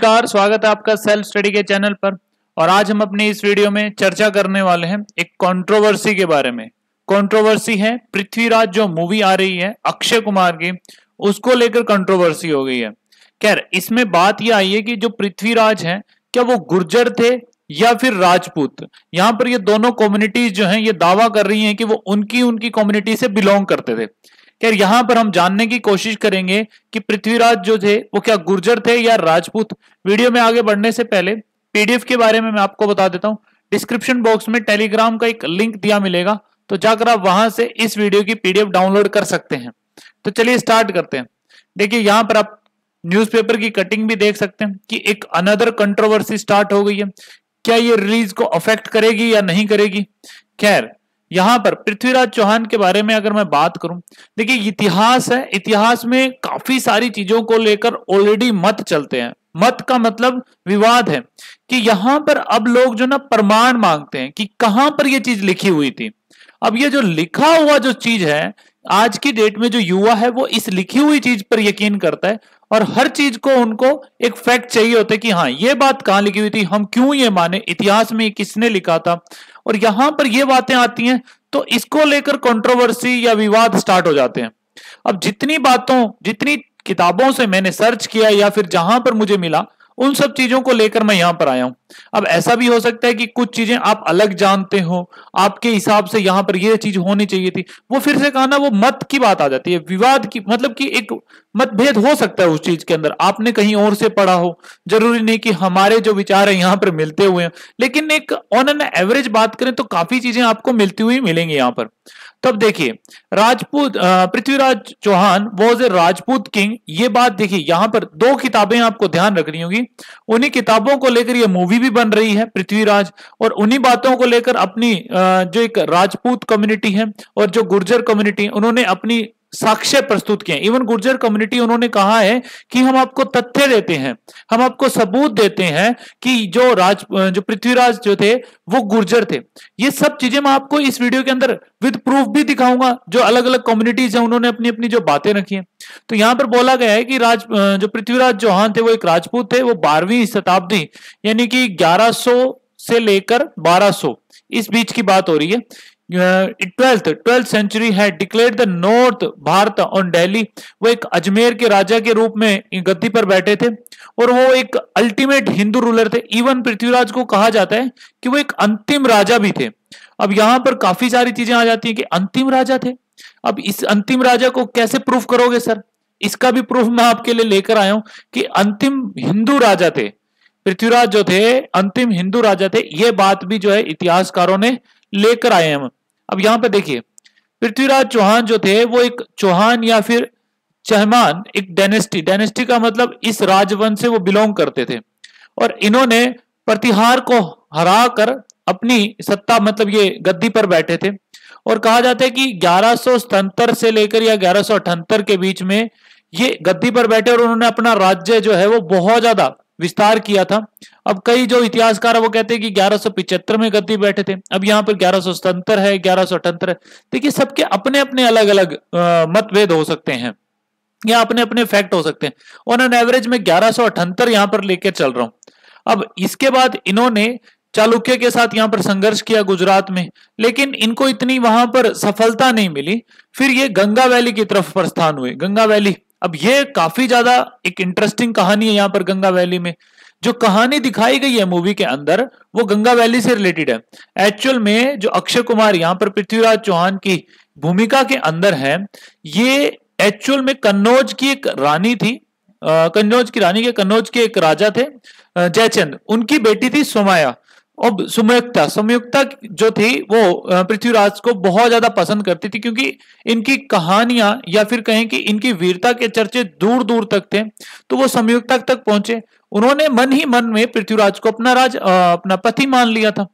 नमस्कार स्वागत है आपका सेल्फ स्टडी के चैनल पर और आज हम अपने इस वीडियो में चर्चा करने वाले हैं एक कंट्रोवर्सी के बारे में कंट्रोवर्सी है पृथ्वीराज जो मूवी आ रही है अक्षय कुमार की उसको लेकर कंट्रोवर्सी हो गई है खैर इसमें बात यह आई है कि जो पृथ्वीराज है क्या वो गुर्जर थे या फिर राजपूत यहाँ पर ये दोनों कम्युनिटीज जो हैं ये दावा कर रही हैं कि वो उनकी उनकी कम्युनिटी से बिलोंग करते थे खैर यहां पर हम जानने की कोशिश करेंगे कि पृथ्वीराज जो थे वो क्या गुर्जर थे या राजपूत वीडियो में आगे बढ़ने से पहले पीडीएफ के बारे में मैं आपको बता देता हूं डिस्क्रिप्शन बॉक्स में टेलीग्राम का एक लिंक दिया मिलेगा तो जाकर आप वहां से इस वीडियो की पीडीएफ डाउनलोड कर सकते हैं तो चलिए स्टार्ट करते हैं देखिए यहां पर आप न्यूज़पेपर की कटिंग भी देख सकते हैं कि एक अनदर कंट्रोवर्सी स्टार्ट हो गई है क्या ये रिलीज को अफेक्ट करेगी या नहीं करेगी खैर यहां पर पृथ्वीराज चौहान के बारे में अगर मैं बात करूं देखिए इतिहास है इतिहास में काफी सारी चीजों को लेकर ऑलरेडी मत चलते हैं मत का मतलब विवाद है कि यहां पर अब लोग जो ना प्रमाण मांगते हैं कि कहां पर यह चीज लिखी हुई थी अब ये जो लिखा हुआ जो चीज है आज की डेट में जो युवा है वो इस लिखी हुई चीज पर यकीन करता है और हर चीज को उनको एक फैक्ट चाहिए होता है कि हाँ ये बात कहां लिखी हुई थी हम क्यों ये माने इतिहास में किसने लिखा था और यहां पर ये बातें आती हैं तो इसको लेकर कंट्रोवर्सी या विवाद स्टार्ट हो जाते हैं अब जितनी बातों जितनी किताबों से मैंने सर्च किया या फिर जहां पर मुझे मिला उन सब चीजों को लेकर मैं यहां पर आया हूं अब ऐसा भी हो सकता है कि कुछ चीजें आप अलग जानते हो आपके हिसाब से यहां पर यह चीज होनी चाहिए थी वो फिर से कहा ना वो मत की बात आ जाती है विवाद की मतलब कि एक मतभेद हो सकता है उस चीज के अंदर आपने कहीं और से पढ़ा हो जरूरी नहीं कि हमारे जो विचार है यहाँ पर मिलते हुए लेकिन एक ऑन एन एवरेज बात करें तो काफी चीजें आपको मिलती हुई मिलेंगी यहाँ पर तब देखिए Rajput Prithviraj Chauhan was a Rajput king ये बात देखिए यहाँ पर दो किताबें आपको ध्यान रखनी होगी उन्हीं किताबों को लेकर यह मूवी भी बन रही है पृथ्वीराज और उन्हीं बातों को लेकर अपनी जो एक राजपूत कम्युनिटी है और जो गुर्जर कम्युनिटी उन्होंने अपनी साक्ष्य प्रस्तुत किए इवन गुर्जर कम्युनिटी उन्होंने कहा है कि हम आपको तथ्य देते हैं हम आपको सबूत देते हैं कि जो राज जो पृथ्वीराज जो थे वो गुर्जर थे ये सब चीजें मैं आपको इस वीडियो के अंदर विद प्रूफ भी दिखाऊंगा जो अलग अलग कम्युनिटीज हैं उन्होंने अपनी अपनी जो बातें रखी हैं तो यहाँ पर बोला गया है कि राज जो पृथ्वीराज चौहान थे वो एक राजपूत थे वो बारहवीं शताब्दी यानी कि ग्यारह से लेकर बारह इस बीच की बात हो रही है ट्वेल्थ ट्वेल्थ सेंचुरी है declare the north Bharat on Delhi वो एक अजमेर के राजा के रूप में गद्दी पर बैठे थे और वो एक अल्टीमेट हिंदू रूलर थे इवन पृथ्वीराज को कहा जाता है कि वो एक अंतिम राजा भी थे अब यहां पर काफी सारी चीजें आ जाती हैं कि अंतिम राजा थे अब इस अंतिम राजा को कैसे प्रूफ करोगे सर इसका भी प्रूफ मैं आपके लिए लेकर आया हूं कि अंतिम हिंदू राजा थे पृथ्वीराज जो थे अंतिम हिंदू राजा थे ये बात भी जो है इतिहासकारों ने लेकर आए हैं अब यहां पे देखिए पृथ्वीराज चौहान जो थे वो एक चौहान या फिर चहमान एक डेनेस्टी डेनेस्टी का मतलब इस राजवंश से वो बिलोंग करते थे और इन्होंने प्रतिहार को हरा कर अपनी सत्ता मतलब ये गद्दी पर बैठे थे और कहा जाता है कि ग्यारह से लेकर या ग्यारह के बीच में ये गद्दी पर बैठे और उन्होंने अपना राज्य जो है वो बहुत ज्यादा विस्तार किया था अब कई जो इतिहासकार वो कहते हैं कि 1175 में गद्दी बैठे थे अब यहाँ पर ग्यारह है ग्यारह है देखिए सबके अपने अपने अलग अलग मतभेद हो सकते हैं या अपने अपने फैक्ट हो सकते हैं ऑन एन एवरेज में ग्यारह सौ अठहत्तर यहां पर लेकर चल रहा हूं अब इसके बाद इन्होंने चालुक्य के साथ यहां पर संघर्ष किया गुजरात में लेकिन इनको इतनी वहां पर सफलता नहीं मिली फिर ये गंगा वैली की तरफ प्रस्थान हुए गंगा वैली अब ये काफी ज्यादा एक इंटरेस्टिंग कहानी है यहां पर गंगा वैली में जो कहानी दिखाई गई है मूवी के अंदर वो गंगा वैली से रिलेटेड है एक्चुअल में जो अक्षय कुमार यहां पर पृथ्वीराज चौहान की भूमिका के अंदर है ये एक्चुअल में कन्नौज की एक रानी थी कन्नौज की रानी के कन्नौज के एक राजा थे जयचंद उनकी बेटी थी सोमाया अब सुमयुक्ता सुमयुक्ता जो थी वो पृथ्वीराज को बहुत ज्यादा पसंद करती थी क्योंकि इनकी कहानियां या फिर कहें कि इनकी वीरता के चर्चे दूर दूर तक थे तो वो सुमयुक्ता तक पहुंचे उन्होंने मन ही मन में पृथ्वीराज को अपना राज अपना पति मान लिया था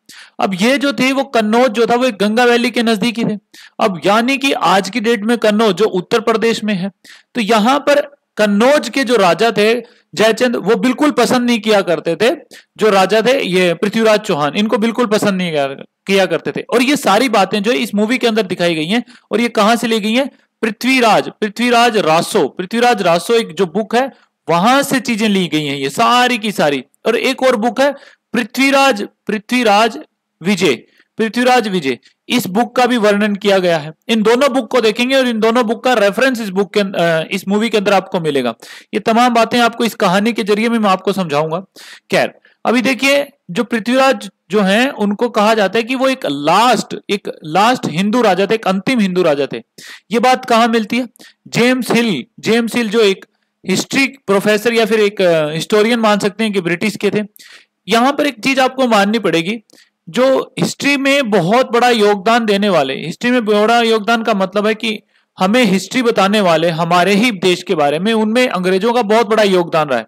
अब ये जो थे वो कन्नौज जो था वो गंगा वैली के नजदीक ही थे अब यानी कि आज की डेट में कन्नौज जो उत्तर प्रदेश में है तो यहाँ पर कन्नौज के जो राजा थे जयचंद वो बिल्कुल पसंद नहीं किया करते थे जो राजा थे ये पृथ्वीराज चौहान इनको बिल्कुल पसंद नहीं किया करते थे और ये सारी बातें जो इस मूवी के अंदर दिखाई गई हैं और ये कहां से ली गई हैं पृथ्वीराज पृथ्वीराज रासो पृथ्वीराज रासो एक जो बुक है वहां से चीजें ली गई हैं ये सारी की सारी और एक और बुक है पृथ्वीराज पृथ्वीराज विजय पृथ्वीराज विजय इस बुक का भी वर्णन किया गया है इन दोनों बुक को देखेंगे और इन दोनों बुक का रेफरेंस इस बुक के इस मूवी के अंदर आपको मिलेगा ये तमाम बातें आपको इस कहानी के जरिए मैं आपको समझाऊंगा खैर अभी देखिए जो पृथ्वीराज जो हैं उनको कहा जाता है कि वो एक लास्ट एक लास्ट हिंदू राजा थे एक अंतिम हिंदू राजा थे ये बात कहाँ मिलती है जेम्स हिल जेम्स हिल जो एक हिस्ट्री प्रोफेसर या फिर एक हिस्टोरियन मान सकते हैं कि ब्रिटिश के थे यहां पर एक चीज आपको माननी पड़ेगी जो हिस्ट्री में बहुत बड़ा योगदान देने वाले हिस्ट्री में बड़ा योगदान का मतलब है कि हमें हिस्ट्री बताने वाले हमारे ही देश के बारे में उनमें अंग्रेजों का बहुत बड़ा योगदान रहा है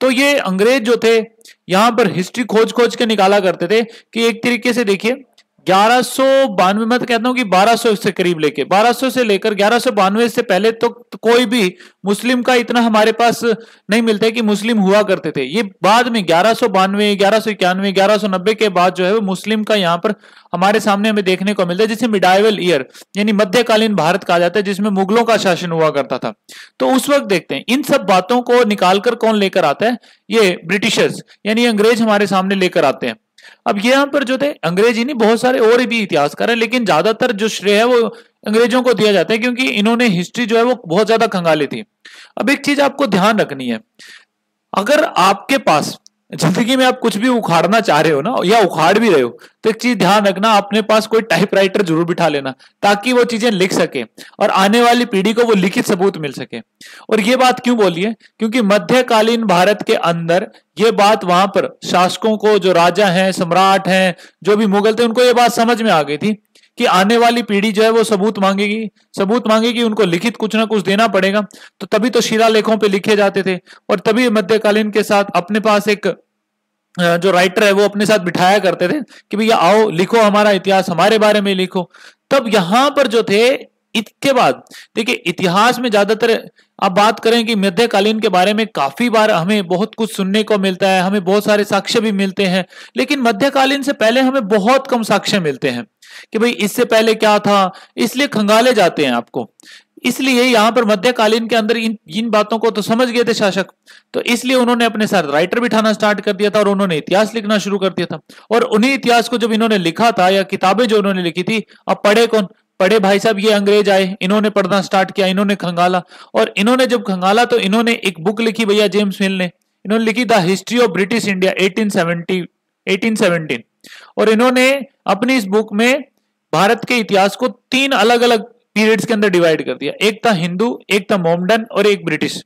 तो ये अंग्रेज जो थे यहां पर हिस्ट्री खोज खोज के निकाला करते थे कि एक तरीके से देखिए ग्यारह सो बानवे मैं तो कहता हूं कि बारह सौ से करीब लेके बारह सौ से लेकर ग्यारह सौ बानवे से पहले तो कोई भी मुस्लिम का इतना हमारे पास नहीं मिलता है कि मुस्लिम हुआ करते थे ये बाद में ग्यारह सौ बानवे ग्यारह सो इक्यानवे ग्यारह सौ नब्बे के बाद जो है वो मुस्लिम का यहाँ पर हमारे सामने हमें देखने को मिलता है जिसे मिडाइवल ईयर यानी मध्यकालीन भारत कहा जाता है जिसमें मुगलों का शासन हुआ करता था तो उस वक्त देखते हैं इन सब बातों को निकालकर कौन लेकर आता है ये ब्रिटिशर्स यानी अंग्रेज हमारे सामने लेकर आते हैं अब यहाँ पर जो थे अंग्रेजी नहीं बहुत सारे और भी इतिहासकार हैं लेकिन ज्यादातर जो श्रेय है वो अंग्रेजों को दिया जाता है क्योंकि इन्होंने हिस्ट्री जो है वो बहुत ज्यादा खंगाली थी अब एक चीज आपको ध्यान रखनी है अगर आपके पास जिंदगी में आप कुछ भी उखाड़ना चाह रहे हो ना या उखाड़ भी रहे हो तो एक चीज ध्यान रखना अपने पास कोई टाइपराइटर जरूर बिठा लेना ताकि वो चीजें लिख सके और आने वाली पीढ़ी को वो लिखित सबूत मिल सके और ये बात क्यों बोलिए क्योंकि मध्यकालीन भारत के अंदर ये बात वहां पर शासकों को जो राजा हैं सम्राट हैं जो भी मुगल थे उनको ये बात समझ में आ गई थी कि आने वाली पीढ़ी जो है वो सबूत मांगेगी सबूत मांगेगी उनको लिखित कुछ ना कुछ देना पड़ेगा तो तभी तो शिलालेखों पे लिखे जाते थे और तभी मध्यकालीन के साथ अपने पास एक जो राइटर है वो अपने साथ बिठाया करते थे कि भैया आओ लिखो हमारा इतिहास हमारे बारे में लिखो तब यहां पर जो थे इसके बाद देखिए इतिहास में ज्यादातर आप बात करें कि मध्यकालीन के बारे में काफी बार हमें बहुत कुछ सुनने को मिलता है हमें बहुत सारे साक्ष्य भी मिलते हैं लेकिन मध्यकालीन से पहले हमें बहुत कम साक्ष्य मिलते हैं कि भाई इससे पहले क्या था इसलिए खंगाले जाते हैं आपको इसलिए यहां पर मध्यकालीन के अंदर इन इन बातों को तो समझ गए थे शासक तो इसलिए उन्होंने अपने साथ राइटर बिठाना स्टार्ट कर दिया था और उन्होंने इतिहास लिखना शुरू कर दिया था और उन्हीं इतिहास को जब इन्होंने लिखा था या किताबें जो उन्होंने लिखी थी अब पढ़े कौन पढ़े भाई साहब ये अंग्रेज आए इन्होंने पढ़ना स्टार्ट किया इन्होंने खंगाला और इन्होंने जब खंगाला तो इन्होंने एक बुक लिखी भैया जेम्स मिल ने इन्होंने लिखी the history of British India eighteen seventy और इन्होंने अपनी इस बुक में भारत के इतिहास को तीन अलग अलग पीरियड्स के अंदर डिवाइड कर दिया एक था हिंदू एक था मोमडन और एक ब्रिटिश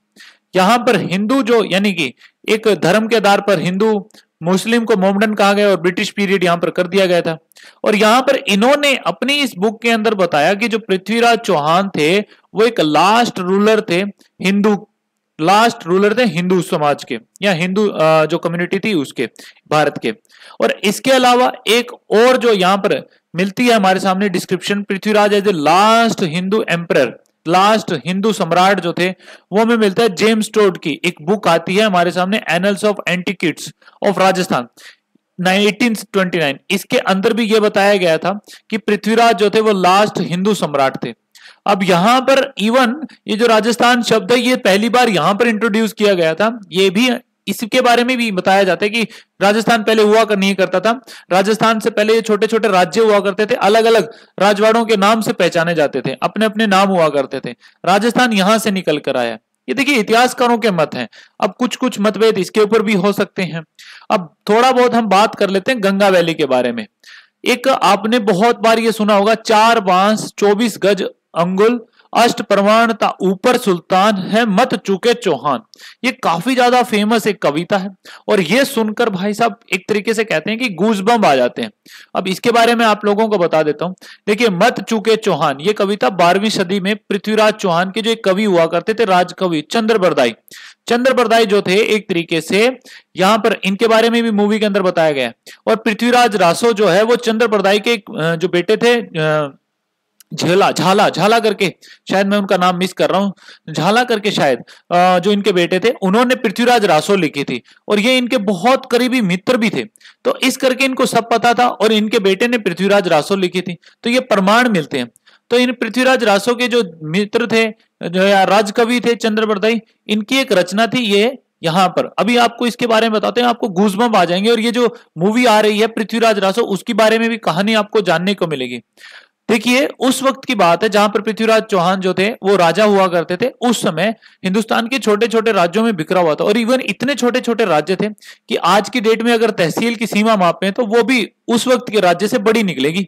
यहां पर हिंदू जो यानी कि एक धर्म के आधार पर हिंदू मुस्लिम को मोमडन कहा गया और ब्रिटिश पीरियड यहां पर कर दिया गया था और यहां पर इन्होंने अपनी इस बुक के अंदर बताया कि जो पृथ्वीराज चौहान थे वो एक लास्ट रूलर थे हिंदू लास्ट रूलर थे हिंदू समाज के या हिंदू जो कम्युनिटी थी उसके भारत के और इसके अलावा एक और जो यहाँ पर मिलती है हमारे सामने description Prithviraj as a last Hindu emperor last Hindu सम्राट जो थे वो हमें मिलता है जेम्स टोड की एक बुक आती है हमारे सामने annals of antiquities of Rajasthan 1829 इसके अंदर भी यह बताया गया था कि पृथ्वीराज जो थे वो लास्ट हिंदू सम्राट थे अब यहां पर इवन ये जो राजस्थान शब्द है ये पहली बार यहां पर इंट्रोड्यूस किया गया था ये भी इसके बारे में भी बताया जाता है कि राजस्थान पहले हुआ कर नहीं करता था राजस्थान से पहले ये छोटे छोटे राज्य हुआ करते थे अलग अलग राजवाड़ों के नाम से पहचाने जाते थे अपने अपने नाम हुआ करते थे राजस्थान यहां से निकल कर आया ये देखिए इतिहासकारों के मत हैं अब कुछ कुछ मतभेद इसके ऊपर भी हो सकते हैं अब थोड़ा बहुत हम बात कर लेते हैं गंगा वैली के बारे में एक आपने बहुत बार ये सुना होगा चार बांस चौबीस गज अंगुल अष्ट प्रमाणता ऊपर सुल्तान है मत चुके चौहान ये काफी ज्यादा फेमस एक कविता है और ये सुनकर भाई साहब एक तरीके से कहते हैं कि गूजबम आ जाते हैं अब इसके बारे में आप लोगों को बता देता हूं देखिए मत चुके चौहान ये कविता बारहवीं सदी में पृथ्वीराज चौहान के जो एक कवि हुआ करते थे राजकवि चंद्र बरदाई चंद्र बरदाई जो थे एक तरीके से यहां पर इनके बारे में भी मूवी के अंदर बताया गया है और पृथ्वीराज रासो जो है वो चंद्र बरदाई के जो बेटे थे झेला झाला झाला करके शायद मैं उनका नाम मिस कर रहा हूँ झाला करके शायद जो इनके बेटे थे उन्होंने पृथ्वीराज रासो लिखी थी और ये इनके बहुत करीबी मित्र भी थे तो इस करके इनको सब पता था और इनके बेटे ने पृथ्वीराज रासो लिखी थी तो ये प्रमाण मिलते हैं तो इन पृथ्वीराज रासो के जो मित्र थे जो राजकवि थे चंद्रप्रदाई इनकी एक रचना थी ये यहाँ पर अभी आपको इसके बारे में बताते हैं आपको गूजबम आ जाएंगे और ये जो मूवी आ रही है पृथ्वीराज रासो उसके बारे में भी कहानी आपको जानने को मिलेगी देखिए उस वक्त की बात है जहां पर पृथ्वीराज चौहान जो थे वो राजा हुआ करते थे उस समय हिंदुस्तान के छोटे छोटे राज्यों में बिखरा हुआ था और इवन इतने छोटे छोटे राज्य थे कि आज की डेट में अगर तहसील की सीमा मापें तो वो भी उस वक्त के राज्य से बड़ी निकलेगी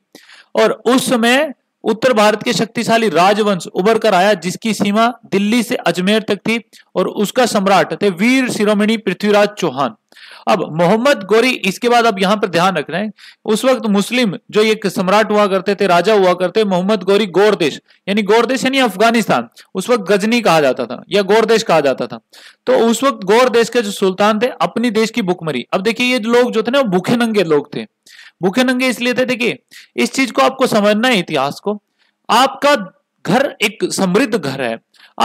और उस समय उत्तर भारत के शक्तिशाली राजवंश उभर कर आया जिसकी सीमा दिल्ली से अजमेर तक थी और उसका सम्राट थे वीर शिरोमणि पृथ्वीराज चौहान अब मोहम्मद गोरी इसके बाद अब यहां पर ध्यान रख रहे हैं उस वक्त मुस्लिम जो एक सम्राट हुआ करते थे राजा हुआ करते मोहम्मद गोरी देश यानी देश यानी अफगानिस्तान उस वक्त गजनी कहा जाता था या देश कहा जाता था तो उस वक्त गौर देश के जो सुल्तान थे अपनी देश की भुखमरी अब देखिए ये लोग जो थे ना भूखे नंगे लोग थे भूखे नंगे इसलिए थे देखिए इस चीज को आपको समझना है इतिहास को आपका घर एक समृद्ध घर है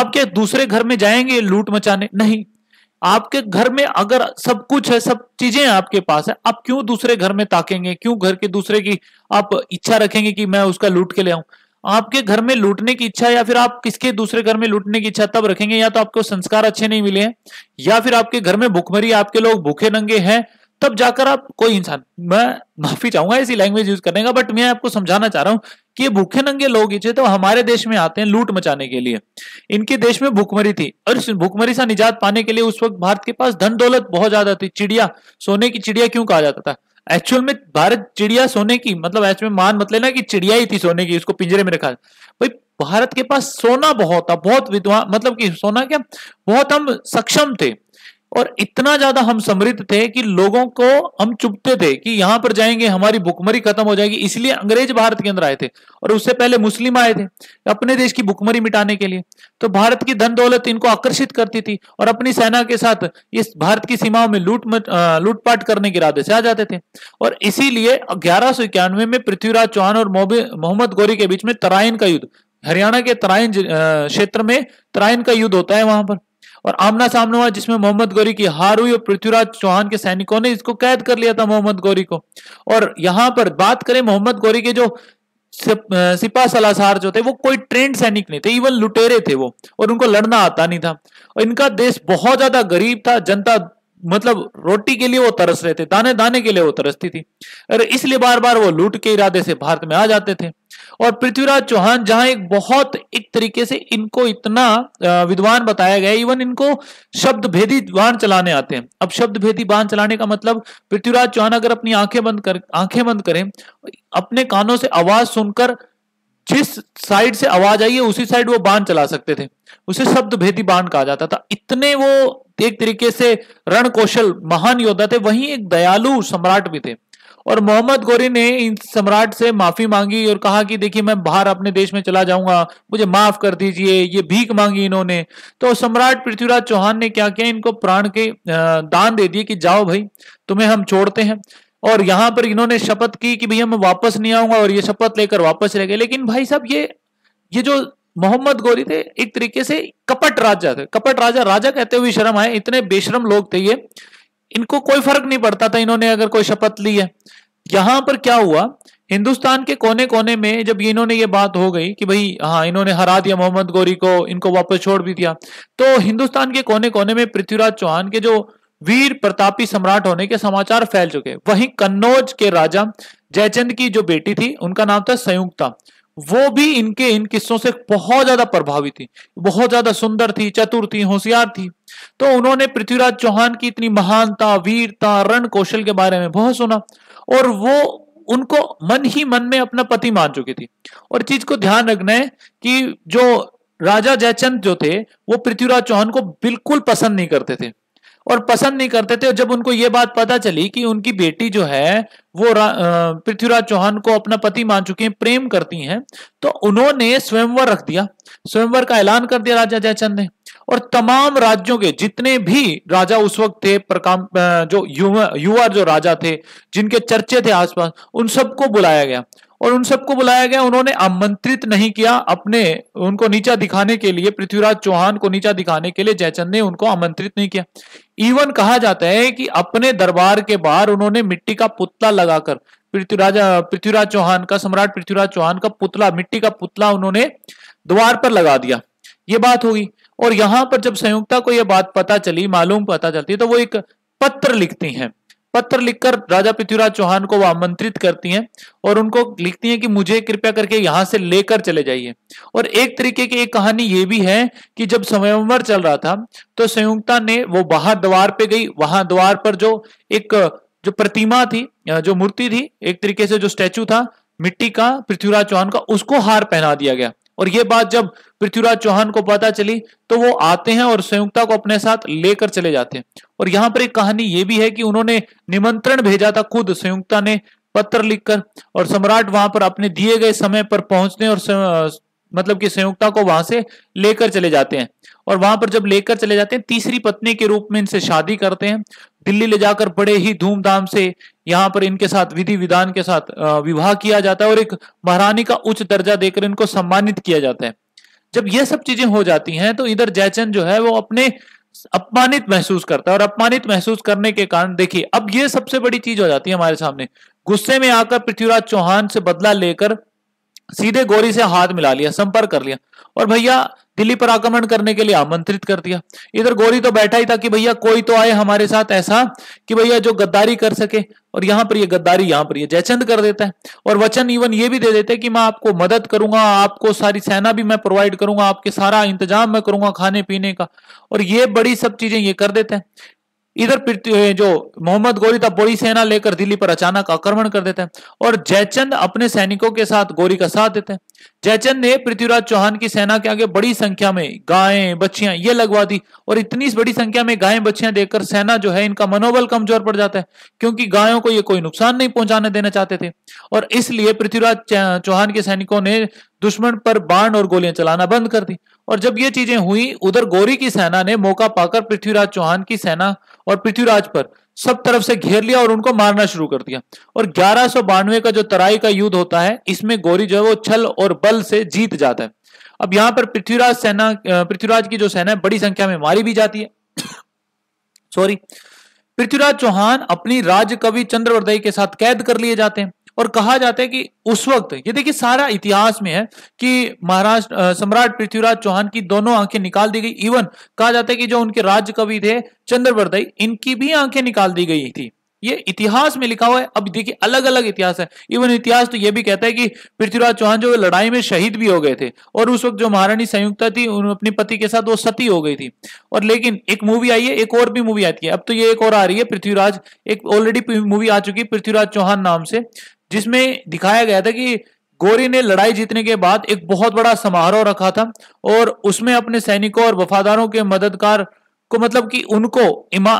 आप क्या दूसरे घर में जाएंगे लूट मचाने नहीं आपके घर में अगर सब कुछ है सब चीजें आपके पास है आप क्यों दूसरे घर में ताकेंगे क्यों घर के दूसरे की आप इच्छा रखेंगे कि मैं उसका लूट के ले आऊं आपके घर में लूटने की इच्छा या फिर आप किसके दूसरे घर में लूटने की इच्छा तब रखेंगे या तो आपको संस्कार अच्छे नहीं मिले हैं या फिर आपके घर में भुखमरी आपके लोग भूखे नंगे हैं तब जाकर आप कोई इंसान मैं माफी चाहूंगा ऐसी लैंग्वेज यूज करने का बट मैं आपको समझाना चाह रहा हूँ कि ये भूखे नंगे लोग थे तो हमारे देश में आते हैं लूट मचाने के लिए इनके देश में भूखमरी थी और इस भूखमरी से निजात पाने के लिए उस वक्त भारत के पास धन दौलत बहुत ज्यादा थी चिड़िया सोने की चिड़िया क्यों कहा जाता था एक्चुअल में भारत चिड़िया सोने की मतलब ऐसे में मान मत लेना कि चिड़िया ही थी सोने की उसको पिंजरे में रखा भाई भारत के पास सोना बहुत था बहुत विद्वान मतलब कि सोना क्या बहुत हम सक्षम थे और इतना ज्यादा हम समृद्ध थे कि लोगों को हम चुपते थे कि यहां पर जाएंगे हमारी भुखमरी खत्म हो जाएगी इसलिए अंग्रेज भारत के अंदर आए थे और उससे पहले मुस्लिम आए थे अपने देश की भुखमरी मिटाने के लिए तो भारत की धन दौलत इनको आकर्षित करती थी और अपनी सेना के साथ इस भारत की सीमाओं में लूट लूटपाट करने के इरादे से आ जाते थे और इसीलिए ग्यारह में पृथ्वीराज चौहान और मोहम्मद गौरी के बीच में तराइन का युद्ध हरियाणा के तराइन क्षेत्र में तराइन का युद्ध होता है वहां पर और आमना सामना हुआ जिसमें मोहम्मद गौरी की हार हुई और पृथ्वीराज चौहान के सैनिकों ने इसको कैद कर लिया था मोहम्मद गौरी को और यहां पर बात करें मोहम्मद गौरी के जो सिपा सलासार जो थे वो कोई ट्रेंड सैनिक नहीं थे इवन लुटेरे थे वो और उनको लड़ना आता नहीं था और इनका देश बहुत ज्यादा गरीब था जनता मतलब रोटी के लिए वो तरस रहे थे दाने दाने के लिए वो तरसती थी अरे इसलिए बार बार वो लूट के इरादे से भारत में आ जाते थे और पृथ्वीराज चौहान जहां एक बहुत एक तरीके से इनको इतना विद्वान बताया गया इवन इनको शब्द भेदी बाण चलाने आते हैं अब शब्द भेदी बाण चलाने का मतलब पृथ्वीराज चौहान अगर अपनी आंखें बंद कर आंखें बंद करें अपने कानों से आवाज सुनकर जिस साइड से आवाज आई है उसी साइड वो बाण चला सकते थे उसे शब्द भेदी बाण कहा जाता था इतने वो एक तरीके से रण कौशल महान योद्धा थे वहीं एक दयालु सम्राट भी थे और मोहम्मद गोरी ने इन सम्राट से माफी मांगी और कहा कि देखिए मैं बाहर अपने देश में चला जाऊंगा मुझे माफ कर दीजिए ये भीख मांगी इन्होंने तो सम्राट पृथ्वीराज चौहान ने क्या किया इनको प्राण के दान दे दिए कि जाओ भाई तुम्हें हम छोड़ते हैं और यहां पर इन्होंने शपथ की कि भैया मैं वापस नहीं आऊंगा और ये शपथ लेकर वापस रह गए लेकिन भाई साहब ये ये जो मोहम्मद गोरी थे एक तरीके से कपट राजा थे कपट राजा राजा कहते हुए शर्म आए इतने बेशरम लोग थे ये इनको कोई फर्क नहीं पड़ता था इन्होंने अगर कोई शपथ ली है यहां पर क्या हुआ हिंदुस्तान के कोने कोने में जब इन्होंने ये बात हो गई कि भाई हाँ इन्होंने हरा दिया मोहम्मद गोरी को इनको वापस छोड़ भी दिया तो हिंदुस्तान के कोने कोने में पृथ्वीराज चौहान के जो वीर प्रतापी सम्राट होने के समाचार फैल चुके वहीं कन्नौज के राजा जयचंद की जो बेटी थी उनका नाम था संयुक्ता वो भी इनके इन किस्सों से बहुत ज्यादा प्रभावित थी बहुत ज्यादा सुंदर थी चतुर थी होशियार थी तो उन्होंने पृथ्वीराज चौहान की इतनी महानता वीरता रण कौशल के बारे में बहुत सुना और वो उनको मन ही मन में अपना पति मान चुकी थी और चीज को ध्यान रखना है कि जो राजा जयचंद जो थे वो पृथ्वीराज चौहान को बिल्कुल पसंद नहीं करते थे और पसंद नहीं करते थे और जब उनको ये बात पता चली कि उनकी बेटी जो है वो पृथ्वीराज चौहान को अपना पति मान चुके हैं प्रेम करती हैं तो उन्होंने स्वयंवर रख दिया स्वयंवर का ऐलान कर दिया राजा जयचंद ने और तमाम राज्यों के जितने भी राजा उस वक्त थे प्रकाम जो युवा युवा जो राजा थे जिनके चर्चे थे आसपास उन सबको बुलाया गया और उन सबको बुलाया गया उन्होंने आमंत्रित नहीं किया अपने उनको नीचा दिखाने के लिए पृथ्वीराज चौहान को नीचा दिखाने के लिए जयचंद ने उनको आमंत्रित नहीं किया इवन कहा जाता है कि अपने दरबार के बाहर उन्होंने मिट्टी का पुतला लगाकर पृथ्वीराज पृथ्वीराज चौहान का सम्राट पृथ्वीराज चौहान का पुतला मिट्टी का पुतला उन्होंने द्वार पर लगा दिया ये बात होगी और यहां पर जब संयुक्ता को यह बात पता चली मालूम पता चलती तो वो एक पत्र लिखती हैं पत्र लिखकर राजा पृथ्वीराज चौहान को वो आमंत्रित करती हैं और उनको लिखती हैं कि मुझे कृपया करके यहाँ से लेकर चले जाइए और एक तरीके की एक कहानी ये भी है कि जब स्वयंवर चल रहा था तो संयुक्ता ने वो बाहर द्वार पे गई वहां द्वार पर जो एक जो प्रतिमा थी जो मूर्ति थी एक तरीके से जो स्टैचू था मिट्टी का पृथ्वीराज चौहान का उसको हार पहना दिया गया और ये बात जब पृथ्वीराज चौहान को पता चली तो वो आते हैं और संयुक्ता को अपने साथ लेकर चले जाते हैं और यहाँ पर एक कहानी ये भी है कि उन्होंने निमंत्रण भेजा था खुद संयुक्ता ने पत्र लिखकर और सम्राट वहां पर अपने दिए गए समय पर पहुंचते और मतलब कि संयुक्ता को वहां से लेकर चले जाते हैं और वहां पर जब लेकर चले जाते हैं तीसरी पत्नी के रूप में इनसे शादी करते हैं दिल्ली ले जाकर बड़े ही धूमधाम से यहाँ पर इनके साथ विधि विधान के साथ विवाह किया जाता है और एक महारानी का उच्च दर्जा देकर इनको सम्मानित किया जाता है जब ये सब चीजें हो जाती हैं तो इधर जयचंद जो है वो अपने अपमानित महसूस करता है और अपमानित महसूस करने के कारण देखिए अब ये सबसे बड़ी चीज हो जाती है हमारे सामने गुस्से में आकर पृथ्वीराज चौहान से बदला लेकर सीधे गौरी से हाथ मिला लिया संपर्क कर लिया और भैया दिल्ली पर आक्रमण करने के लिए आमंत्रित कर दिया इधर गौरी तो बैठा ही था कि भैया कोई तो आए हमारे साथ ऐसा कि भैया जो गद्दारी कर सके और यहां पर ये यह गद्दारी यहां पर ये यह जयचंद कर देता है और वचन इवन ये भी दे देते कि मैं आपको मदद करूंगा आपको सारी सेना भी मैं प्रोवाइड करूंगा आपके सारा इंतजाम मैं करूंगा खाने पीने का और ये बड़ी सब चीजें ये कर देते हैं इधर जो मोहम्मद गोरी था बड़ी सेना लेकर दिल्ली पर अचानक आक्रमण कर देते हैं और जयचंद अपने सैनिकों के साथ गोरी का साथ देते हैं जयचंद ने पृथ्वीराज चौहान की सेना के आगे बड़ी संख्या में गायें बच्चियां ये लगवा दी और इतनी बड़ी संख्या में गायें बच्चियां देकर सेना जो है इनका मनोबल कमजोर पड़ जाता है क्योंकि गायों को ये कोई नुकसान नहीं पहुंचाने देना चाहते थे और इसलिए पृथ्वीराज चौहान के सैनिकों ने दुश्मन पर बाण और गोलियां चलाना बंद कर दी और जब ये चीजें हुई उधर गौरी की सेना ने मौका पाकर पृथ्वीराज चौहान की सेना और पृथ्वीराज पर सब तरफ से घेर लिया और उनको मारना शुरू कर दिया और ग्यारह का जो तराई का युद्ध होता है इसमें गौरी जो है वो छल और बल से जीत जाता है अब यहां पर पृथ्वीराज सेना पृथ्वीराज की जो सेना है बड़ी संख्या में मारी भी जाती है सॉरी पृथ्वीराज चौहान अपनी राज कवि चंद्रवर्दय के साथ कैद कर लिए जाते हैं और कहा जाता है कि उस वक्त ये देखिए सारा इतिहास में है कि महाराष्ट्र सम्राट पृथ्वीराज चौहान की दोनों आंखें निकाल दी गई इवन कहा जाता है कि जो उनके राज्य कवि थे चंद्रवरदाई इनकी भी आंखें निकाल दी गई थी ये इतिहास में लिखा हुआ है अब देखिए अलग अलग इतिहास है इवन इतिहास तो ये भी कहता है कि पृथ्वीराज चौहान जो लड़ाई में शहीद भी हो गए थे और उस वक्त जो महारानी संयुक्ता थी उन अपने पति के साथ वो सती हो गई थी और लेकिन एक मूवी आई है एक और भी मूवी आती है अब तो ये एक और आ रही है पृथ्वीराज एक ऑलरेडी मूवी आ चुकी है पृथ्वीराज चौहान नाम से जिसमें दिखाया गया था कि गोरी ने लड़ाई जीतने के बाद एक बहुत बड़ा समारोह रखा था और उसमें अपने सैनिकों और वफादारों के मददगार को मतलब कि उनको इमा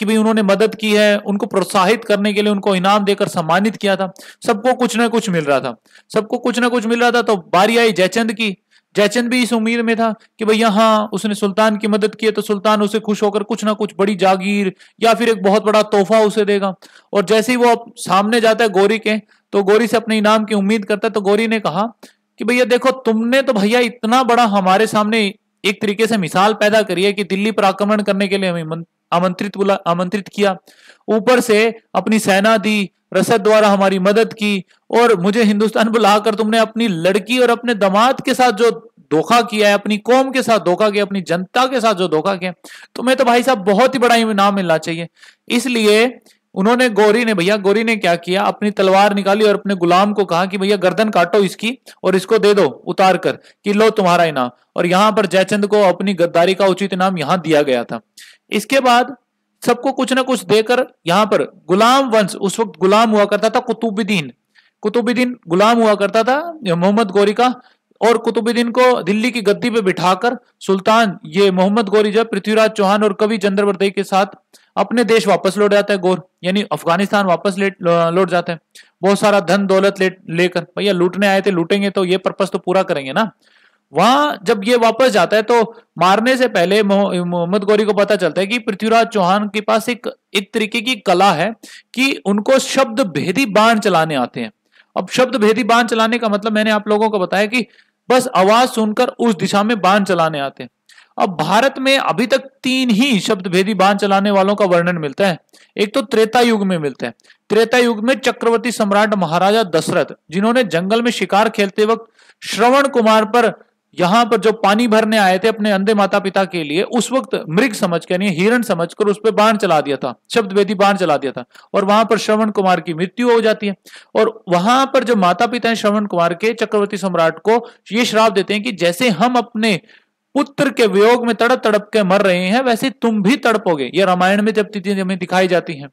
कि भी उन्होंने मदद की है उनको प्रोत्साहित करने के लिए उनको इनाम देकर सम्मानित किया था सबको कुछ ना कुछ मिल रहा था सबको कुछ ना कुछ मिल रहा था तो बारी आई जयचंद की जयचंद भी इस उम्मीद में था कि भैया हाँ उसने सुल्तान की मदद की है तो सुल्तान उसे खुश होकर कुछ ना कुछ बड़ी जागीर या फिर एक बहुत बड़ा तोहफा उसे देगा और जैसे ही वो सामने जाता है गौरी के तो गौरी से अपने इनाम की उम्मीद करता है तो गौरी ने कहा कि भैया देखो तुमने तो भैया इतना बड़ा हमारे सामने एक तरीके से मिसाल पैदा करी है कि दिल्ली पर आक्रमण करने के लिए हमें आमंत्रित बुला आमंत्रित किया ऊपर से अपनी सेना दी रसद द्वारा हमारी मदद की और मुझे हिंदुस्तान बुलाकर तुमने अपनी लड़की और अपने दामाद के साथ जो धोखा किया है अपनी कौम के साथ धोखा किया अपनी जनता के साथ जो धोखा किया तुम्हें तो भाई साहब बहुत ही बड़ा इनाम मिलना चाहिए इसलिए उन्होंने गौरी ने भैया गौरी ने क्या किया अपनी तलवार निकाली और अपने गुलाम को कहा कि भैया गर्दन काटो इसकी और इसको दे दो उतार कर कि लो तुम्हारा इनाम और यहां पर जयचंद को अपनी गद्दारी का उचित इनाम यहां दिया गया था इसके बाद सबको कुछ ना कुछ देकर यहां पर गुलाम वंश उस वक्त गुलाम हुआ करता था कुतुबुद्दीन कुतुबुद्दीन गुलाम हुआ करता था मोहम्मद गौरी का और कुतुबुद्दीन को दिल्ली की गद्दी पर बिठाकर सुल्तान ये मोहम्मद गौरी जब पृथ्वीराज चौहान और कवि चंद्रवर्दय के साथ अपने देश वापस लौट जाता है गौर यानी अफगानिस्तान वापस लौट जाते हैं बहुत सारा धन दौलत लेकर भैया लूटने आए थे लूटेंगे तो ये पर्पज तो पूरा करेंगे ना वहां जब ये वापस जाता है तो मारने से पहले मोहम्मद गौरी को पता चलता है कि पृथ्वीराज चौहान के पास एक एक तरीके की कला है कि उनको शब्द भेदी बाण चलाने आते हैं अब शब्द भेदी बाण चलाने का मतलब मैंने आप लोगों को बताया कि बस आवाज सुनकर उस दिशा में बाण चलाने आते हैं अब भारत में अभी तक तीन ही शब्द भेदी बाण चलाने वालों का वर्णन मिलता है एक तो त्रेता युग में मिलता है त्रेता युग में चक्रवर्ती सम्राट महाराजा दशरथ जिन्होंने जंगल में शिकार खेलते वक्त श्रवण कुमार पर यहां पर जो पानी भरने आए थे अपने अंधे माता पिता के लिए उस वक्त मृग समझ कर हिरण समझ कर उस पर बाण चला दिया था शब्द वेदी बाण चला दिया था और वहां पर श्रवण कुमार की मृत्यु हो जाती है और वहां पर जो माता पिता है श्रवण कुमार के चक्रवर्ती सम्राट को ये श्राप देते हैं कि जैसे हम अपने पुत्र के वियोग में तड़प तड़प के मर रहे हैं वैसे तुम भी तड़पोगे ये रामायण में जब तिथि हमें दिखाई जाती है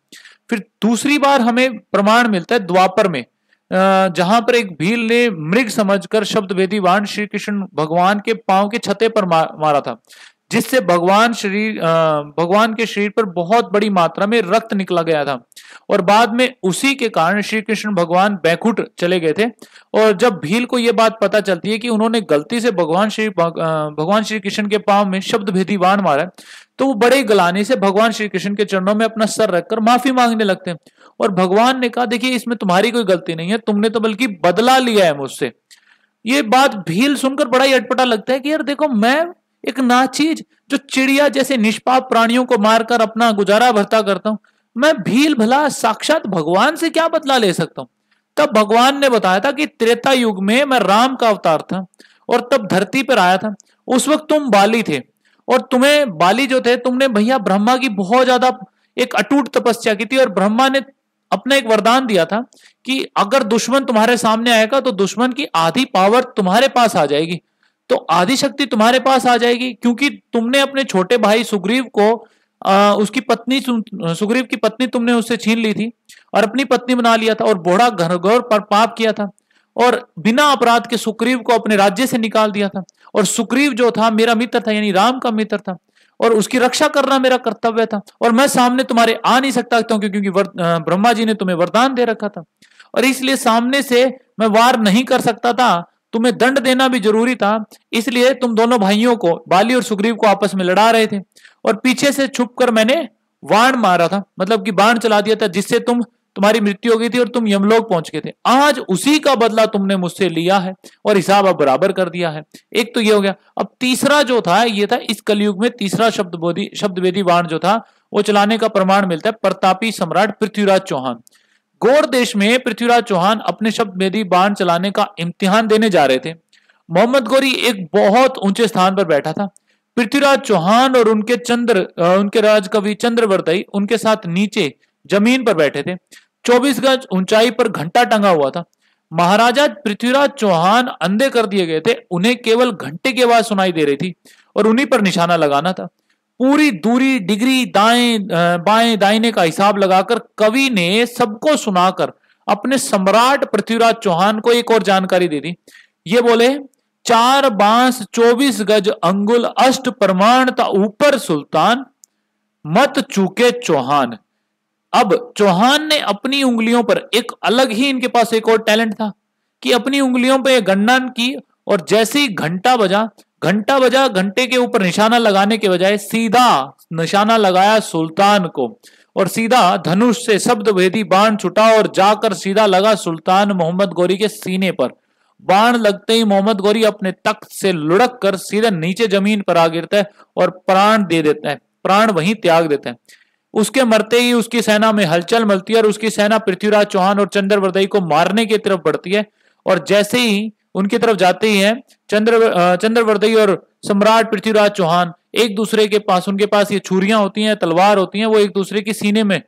फिर दूसरी बार हमें प्रमाण मिलता है द्वापर में जहां पर एक भील ने मृग समझकर शब्द भेदी वाण श्री कृष्ण भगवान के पांव के छते पर मारा था जिससे भगवान शरीर भगवान के शरीर पर बहुत बड़ी मात्रा में रक्त निकला गया था और बाद में उसी के कारण श्री कृष्ण भगवान बैकुट चले गए थे और जब भील को यह बात पता चलती है कि उन्होंने गलती से भगवान श्री भगवान श्री कृष्ण के पांव में शब्द भेदी वाण मारा तो वो बड़े गलाने से भगवान श्री कृष्ण के चरणों में अपना सर रखकर माफी मांगने लगते हैं और भगवान ने कहा देखिए इसमें तुम्हारी कोई गलती नहीं है तुमने तो बल्कि बदला लिया है मुझसे ये बात भील सुनकर बड़ा ही अटपटा लगता है कि यार देखो मैं एक नाचीज जो चिड़िया जैसे निष्पाप प्राणियों को मारकर अपना गुजारा भरता करता हूं मैं भील भला साक्षात भगवान से क्या बदला ले सकता हूं तब भगवान ने बताया था कि त्रेता युग में मैं राम का अवतार था और तब धरती पर आया था उस वक्त तुम बाली थे और तुम्हें बाली जो थे तुमने भैया ब्रह्मा की बहुत ज्यादा एक अटूट तपस्या की थी और ब्रह्मा ने अपना एक वरदान दिया था कि अगर दुश्मन तुम्हारे सामने आएगा तो दुश्मन की आधी पावर तुम्हारे पास आ जाएगी तो आधी शक्ति तुम्हारे पास आ जाएगी क्योंकि तुमने अपने छोटे भाई सुग्रीव को आ, उसकी पत्नी सुग्रीव की पत्नी तुमने उससे छीन ली थी और अपनी पत्नी बना लिया था और बोड़ा घनघोर पर पाप किया था और बिना अपराध के सुग्रीव को अपने राज्य से निकाल दिया था और सुग्रीव जो था मेरा मित्र था यानी राम का मित्र था और उसकी रक्षा करना मेरा कर्तव्य था और मैं सामने तुम्हारे आ नहीं सकता था क्योंकि ब्रह्मा जी ने तुम्हें वरदान दे रखा था और इसलिए सामने से मैं वार नहीं कर सकता था तुम्हें दंड देना भी जरूरी था इसलिए तुम दोनों भाइयों को बाली और सुग्रीव को आपस में लड़ा रहे थे और पीछे से छुप कर मैंने वाण मारा था मतलब कि बाण चला दिया था जिससे तुम तुम्हारी मृत्यु हो गई थी और तुम यमलोक पहुंच गए थे आज उसी का बदला तुमने मुझसे लिया है और हिसाब अब बराबर कर दिया है एक तो ये हो गया अब तीसरा जो था ये था इस कलयुग में तीसरा शब्द बोधी शब्द वेदी वाण जो था वो चलाने का प्रमाण मिलता है प्रतापी सम्राट पृथ्वीराज चौहान गौर देश में पृथ्वीराज चौहान अपने शब्द वेदी बाण चलाने का इम्तिहान देने जा रहे थे मोहम्मद गौरी एक बहुत ऊंचे स्थान पर बैठा था पृथ्वीराज चौहान और उनके चंद्र उनके राजकवि चंद्रवर्तई उनके साथ नीचे जमीन पर बैठे थे चौबीस गज ऊंचाई पर घंटा टंगा हुआ था महाराजा पृथ्वीराज चौहान अंधे कर दिए गए थे उन्हें केवल घंटे की आवाज सुनाई दे रही थी और उन्हीं पर निशाना लगाना था पूरी दूरी डिग्री दाएं बाएं दाइने का हिसाब लगाकर कवि ने सबको सुनाकर अपने सम्राट पृथ्वीराज चौहान को एक और जानकारी दे दी ये बोले चार बांस चौबीस गज अंगुल अष्ट प्रमाण ऊपर सुल्तान मत चूके चौहान अब चौहान ने अपनी उंगलियों पर एक अलग ही इनके पास एक और टैलेंट था कि अपनी उंगलियों पर गणना की और जैसे ही घंटा बजा घंटा बजा घंटे के ऊपर निशाना लगाने के बजाय सीधा निशाना लगाया सुल्तान को और सीधा धनुष से शब्द भेदी बाण छुटा और जाकर सीधा लगा सुल्तान मोहम्मद गौरी के सीने पर बाण लगते ही मोहम्मद गौरी अपने तख्त से लुढ़क कर सीधा नीचे जमीन पर आ गिरता है और प्राण दे देते हैं प्राण वहीं त्याग देते हैं उसके मरते ही उसकी सेना में हलचल मलती है और उसकी सेना पृथ्वीराज चौहान और चंद्रवरदई को मारने की तरफ बढ़ती है और जैसे ही उनकी तरफ जाते ही है चंद्र चंद्रवरदई और सम्राट पृथ्वीराज चौहान एक दूसरे के पास उनके पास ये छुरियां होती हैं तलवार होती हैं वो एक दूसरे के सीने में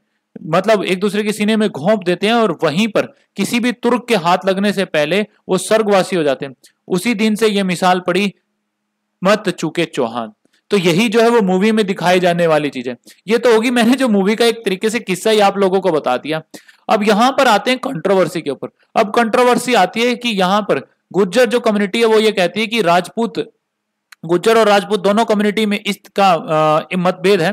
मतलब एक दूसरे के सीने में घोंप देते हैं और वहीं पर किसी भी तुर्क के हाथ लगने से पहले वो स्वर्गवासी हो जाते हैं उसी दिन से ये मिसाल पड़ी मत चूके चौहान तो यही जो है वो मूवी में दिखाई जाने वाली चीज है ये तो होगी मैंने जो मूवी का एक तरीके से किस्सा ही आप लोगों को बता दिया अब यहां पर आते हैं कंट्रोवर्सी के ऊपर अब कंट्रोवर्सी आती है कि यहां पर गुज्जर जो कम्युनिटी है वो ये कहती है कि राजपूत गुज्जर और राजपूत दोनों कम्युनिटी में इसका मतभेद है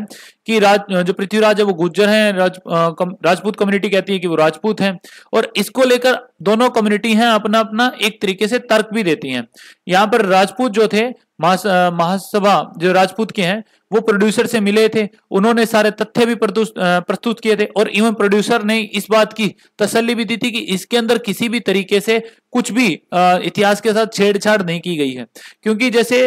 कि राज जो पृथ्वीराज है वो गुज्जर हैं राज, कम, राजपूत कम्युनिटी कहती है कि वो राजपूत हैं और इसको लेकर दोनों कम्युनिटी हैं अपना अपना एक तरीके से तर्क भी देती हैं यहाँ पर राजपूत जो थे महासभा जो राजपूत के हैं वो प्रोड्यूसर से मिले थे उन्होंने सारे तथ्य भी प्रस्तुत किए थे और इवन प्रोड्यूसर ने इस बात की तसल्ली भी दी थी कि इसके अंदर किसी भी तरीके से कुछ भी इतिहास के साथ छेड़छाड़ नहीं की गई है क्योंकि जैसे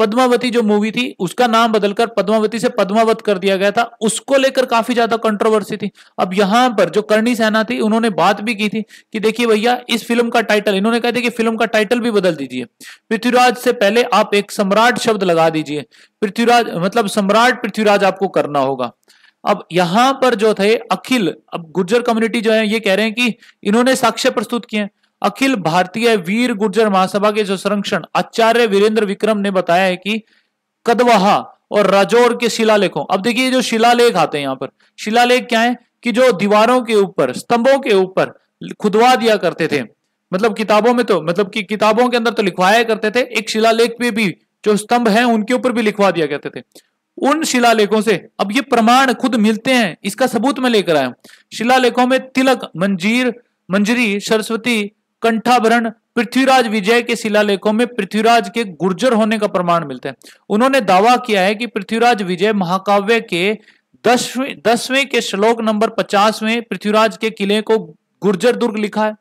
पद्मावती जो मूवी थी उसका नाम बदलकर पद्मावती से पद्मावत कर दिया दिया गया था उसको लेकर काफी ज्यादा कंट्रोवर्सी थी अब यहां पर जो करणी सेना थी उन्होंने बात भी की थी कि देखिए भैया इस फिल्म का टाइटल इन्होंने कहा था कि फिल्म का टाइटल भी बदल दीजिए पृथ्वीराज से पहले आप एक सम्राट शब्द लगा दीजिए पृथ्वीराज मतलब सम्राट पृथ्वीराज आपको करना होगा अब यहां पर जो थे अखिल अब गुर्जर कम्युनिटी जो है ये कह रहे हैं कि इन्होंने साक्ष्य प्रस्तुत किए अखिल भारतीय वीर गुर्जर महासभा के जो संरक्षण आचार्य वीरेंद्र विक्रम ने बताया है कि कदवाहा और राजौर के शिलालेखों अब देखिए जो शिलालेख आते हैं यहाँ पर शिलालेख क्या है कि जो दीवारों के ऊपर स्तंभों के ऊपर खुदवा दिया करते थे मतलब किताबों में तो मतलब कि किताबों के अंदर तो लिखवाया करते थे एक शिलालेख पे भी जो स्तंभ हैं उनके ऊपर भी लिखवा दिया करते थे उन शिलालेखों से अब ये प्रमाण खुद मिलते हैं इसका सबूत मैं लेकर आया हूं शिलालेखों में तिलक मंजीर मंजरी सरस्वती कंठाभरण पृथ्वीराज विजय के शिलालेखों में पृथ्वीराज के गुर्जर होने का प्रमाण मिलता है उन्होंने दावा किया है कि पृथ्वीराज विजय महाकाव्य के दसवें दसवें के श्लोक नंबर पचास में पृथ्वीराज के किले को गुर्जर दुर्ग लिखा है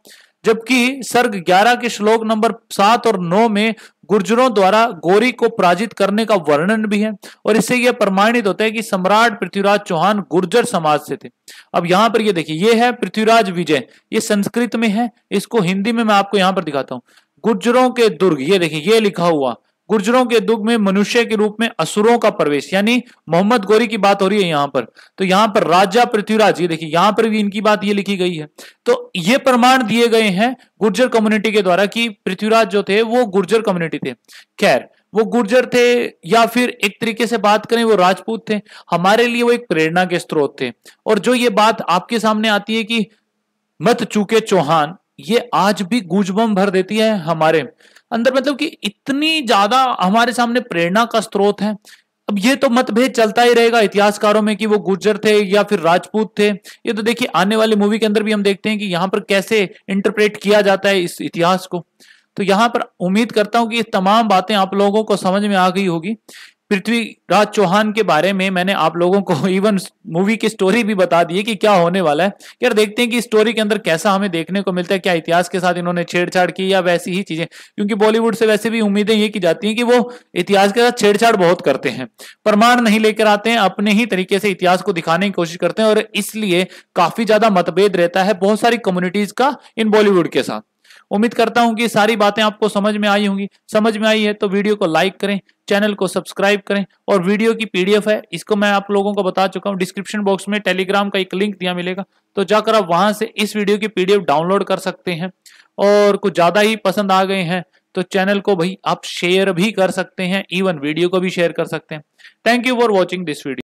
जबकि सर्ग 11 के श्लोक नंबर सात और नौ में गुर्जरों द्वारा गोरी को पराजित करने का वर्णन भी है और इससे यह प्रमाणित होता है कि सम्राट पृथ्वीराज चौहान गुर्जर समाज से थे अब यहां पर ये देखिए ये है पृथ्वीराज विजय ये संस्कृत में है इसको हिंदी में मैं आपको यहां पर दिखाता हूं गुर्जरों के दुर्ग ये देखिए ये लिखा हुआ गुर्जरों के दुग में मनुष्य के रूप में असुरों का प्रवेश यानी मोहम्मद गौरी की बात हो रही है यहां पर तो यहाँ पर राजा पृथ्वीराज ये देखिए यहां पर भी इनकी बात ये लिखी गई है तो ये प्रमाण दिए गए हैं गुर्जर कम्युनिटी के द्वारा कि पृथ्वीराज जो थे वो गुर्जर कम्युनिटी थे खैर वो गुर्जर थे या फिर एक तरीके से बात करें वो राजपूत थे हमारे लिए वो एक प्रेरणा के स्रोत थे और जो ये बात आपके सामने आती है कि मत चूके चौहान ये आज भी गुजबम भर देती है हमारे अंदर मतलब कि इतनी ज्यादा हमारे सामने प्रेरणा का स्रोत है अब ये तो मतभेद चलता ही रहेगा इतिहासकारों में कि वो गुर्जर थे या फिर राजपूत थे ये तो देखिए आने वाले मूवी के अंदर भी हम देखते हैं कि यहाँ पर कैसे इंटरप्रेट किया जाता है इस इतिहास को तो यहाँ पर उम्मीद करता हूँ कि ये तमाम बातें आप लोगों को समझ में आ गई होगी पृथ्वीराज चौहान के बारे में मैंने आप लोगों को इवन मूवी की स्टोरी भी बता दी है कि क्या होने वाला है यार देखते हैं कि स्टोरी के अंदर कैसा हमें देखने को मिलता है क्या इतिहास के साथ इन्होंने छेड़छाड़ की या वैसी ही चीजें क्योंकि बॉलीवुड से वैसे भी उम्मीदें ये की जाती हैं कि वो इतिहास के साथ छेड़छाड़ बहुत करते हैं प्रमाण नहीं लेकर आते हैं अपने ही तरीके से इतिहास को दिखाने की कोशिश करते हैं और इसलिए काफी ज्यादा मतभेद रहता है बहुत सारी कम्युनिटीज का इन बॉलीवुड के साथ उम्मीद करता हूं कि सारी बातें आपको समझ में आई होंगी समझ में आई है तो वीडियो को लाइक करें चैनल को सब्सक्राइब करें और वीडियो की पीडीएफ है इसको मैं आप लोगों को बता चुका हूं डिस्क्रिप्शन बॉक्स में टेलीग्राम का एक लिंक दिया मिलेगा तो जाकर आप वहां से इस वीडियो की पीडीएफ डाउनलोड कर सकते हैं और कुछ ज्यादा ही पसंद आ गए हैं तो चैनल को भाई आप शेयर भी कर सकते हैं इवन वीडियो को भी शेयर कर सकते हैं thank you for watching this video